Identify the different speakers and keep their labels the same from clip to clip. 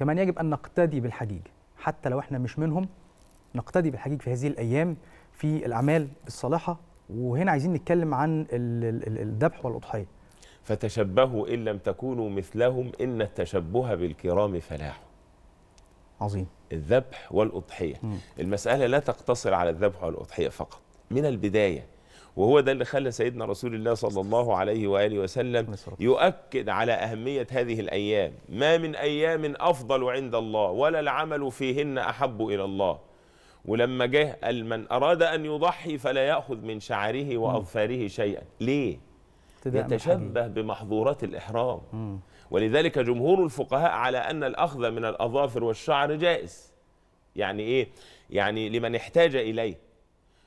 Speaker 1: كمان يجب أن نقتدي بالحجيج حتى لو احنا مش منهم نقتدي بالحجيج في هذه الأيام في الأعمال الصالحة وهنا عايزين نتكلم عن الذبح والأضحية فتشبهوا إن لم تكونوا مثلهم إن التشبه بالكرام فلاح عظيم الذبح والأضحية المسألة لا تقتصر على الذبح والأضحية فقط من البداية وهو ده اللي خلى سيدنا رسول الله صلى الله عليه وآله وسلم يؤكد على أهمية هذه الأيام ما من أيام أفضل عند الله ولا العمل فيهن أحب إلى الله ولما جه قال من أراد أن يضحي فلا يأخذ من شعره وأظفاره شيئا ليه؟ يتشبه بمحظورات الإحرام ولذلك جمهور الفقهاء على أن الأخذ من الأظافر والشعر جائز يعني إيه؟ يعني لمن احتاج إليه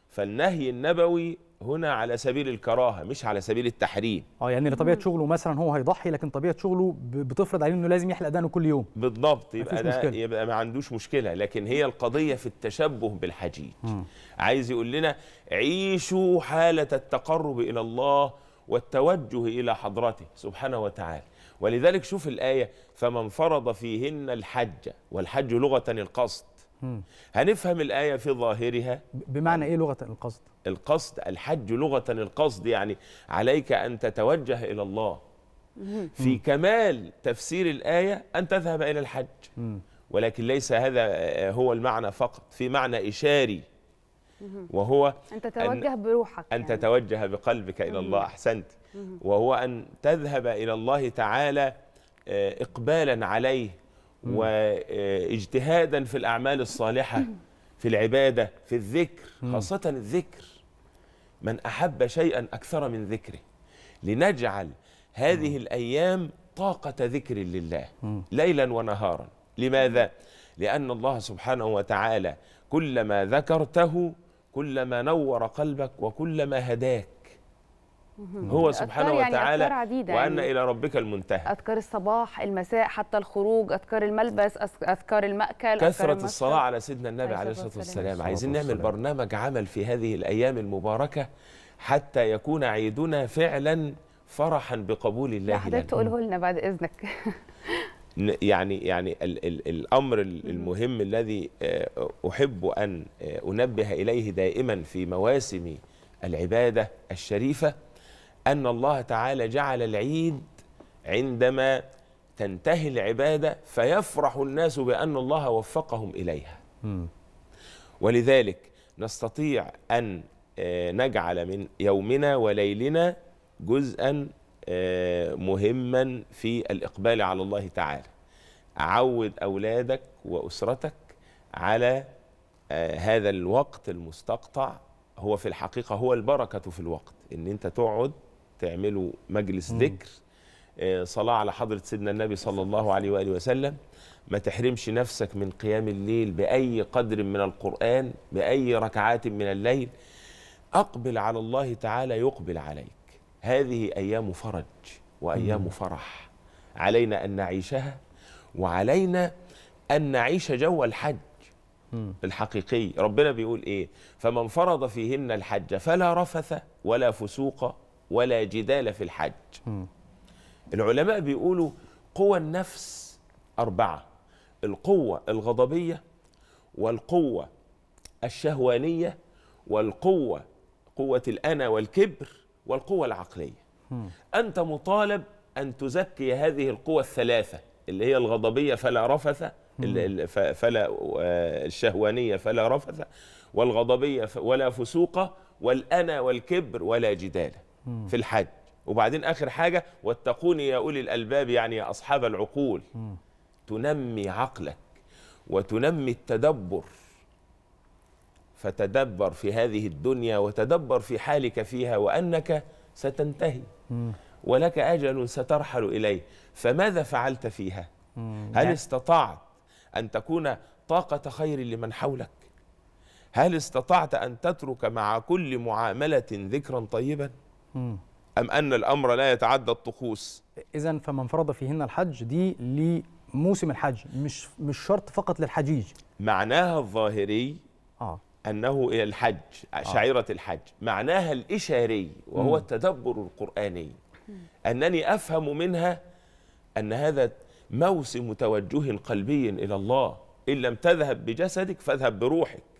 Speaker 1: فالنهي النبوي هنا على سبيل الكراهه مش على سبيل التحريم اه يعني لطبيعه شغله مثلا هو هيضحي لكن طبيعه شغله بتفرض عليه انه لازم يحلق دقنه كل يوم بالضبط يبقى ده يبقى ما عندوش مشكله لكن هي القضيه في التشبه بالحجيج مم. عايز يقول لنا عيشوا حاله التقرب الى الله والتوجه الى حضرته سبحانه وتعالى ولذلك شوف الايه فمن فرض فيهن الحج والحج لغه القصد هنفهم الآية في ظاهرها بمعنى إيه لغة القصد؟ القصد الحج لغة القصد يعني عليك أن تتوجه إلى الله في كمال تفسير الآية أن تذهب إلى الحج ولكن ليس هذا آه، هو المعنى فقط في معنى إشاري وهو أن تتوجه بروحك أن يعني. تتوجه بقلبك إلى الله أحسنت وهو أن تذهب إلى الله تعالى آه، إقبالا عليه واجتهادا في الأعمال الصالحة في العبادة في الذكر خاصة الذكر من أحب شيئا أكثر من ذكره لنجعل هذه الأيام طاقة ذكر لله ليلا ونهارا لماذا؟ لأن الله سبحانه وتعالى كلما ذكرته كلما نور قلبك وكلما هداك هو سبحانه يعني وتعالى عديدة يعني. وأن يعني إلى ربك المنتهى أذكار الصباح المساء حتى الخروج أذكار الملبس أذكار المأكل كثرة الصلاة على سيدنا النبي عليه الصلاة والسلام عايزين نعمل برنامج عمل في هذه الأيام المباركة حتى يكون عيدنا فعلا فرحا بقبول الله حضرتك تقوله لنا بعد إذنك يعني يعني الـ الـ الامر المهم الذي آه، احب ان آه، انبه اليه دائما في مواسم العباده الشريفه أن الله تعالى جعل العيد عندما تنتهي العبادة فيفرح الناس بأن الله وفقهم إليها ولذلك نستطيع أن آه، نجعل من يومنا وليلنا جزءا آه، مهما في الإقبال على الله تعالى عود أولادك وأسرتك على آه، هذا الوقت المستقطع هو في الحقيقة هو البركة في الوقت إن أنت تقعد تعملوا مجلس ذكر آه، صلاة على حضرة سيدنا النبي صلى الله عليه وآله وسلم ما تحرمش نفسك من قيام الليل بأي قدر من القرآن بأي ركعات من الليل أقبل على الله تعالى يقبل عليك هذه أيام فرج وأيام فرح علينا أن نعيشها وعلينا أن نعيش جو الحج الحقيقي ربنا بيقول إيه فمن فرض فيهن الحج فلا رفث ولا فسوق ولا جدال في الحج العلماء بيقولوا قوى النفس أربعة القوة الغضبية والقوة الشهوانية والقوة قوة الأنا والكبر والقوة العقلية أنت مطالب أن تزكي هذه القوى الثلاثة اللي هي الغضبية فلا رفث فلا آه، الشهوانية فلا رفث والغضبية ولا فسوق والأنا والكبر ولا جدال في الحج وبعدين آخر حاجة واتقوني يا أولي الألباب يعني يا أصحاب العقول تنمي عقلك وتنمي التدبر فتدبر في هذه الدنيا وتدبر في حالك فيها وأنك ستنتهي ولك أجل سترحل إليه فماذا فعلت فيها؟ هل استطعت أن تكون طاقة خير لمن حولك؟ هل استطعت أن تترك مع كل معاملة ذكرا طيبا؟ أم أن الأمر لا يتعدى الطقوس إذا فمن فرض فيهن الحج دي لموسم الحج مش مش شرط فقط للحجيج معناها الظاهري آه. أنه إلى الحج آه. شعيرة آه. الحج معناها الإشاري وهو مم. التدبر القرآني أنني أفهم منها أن هذا موسم توجه قلبي إلى الله إن لم تذهب بجسدك فاذهب بروحك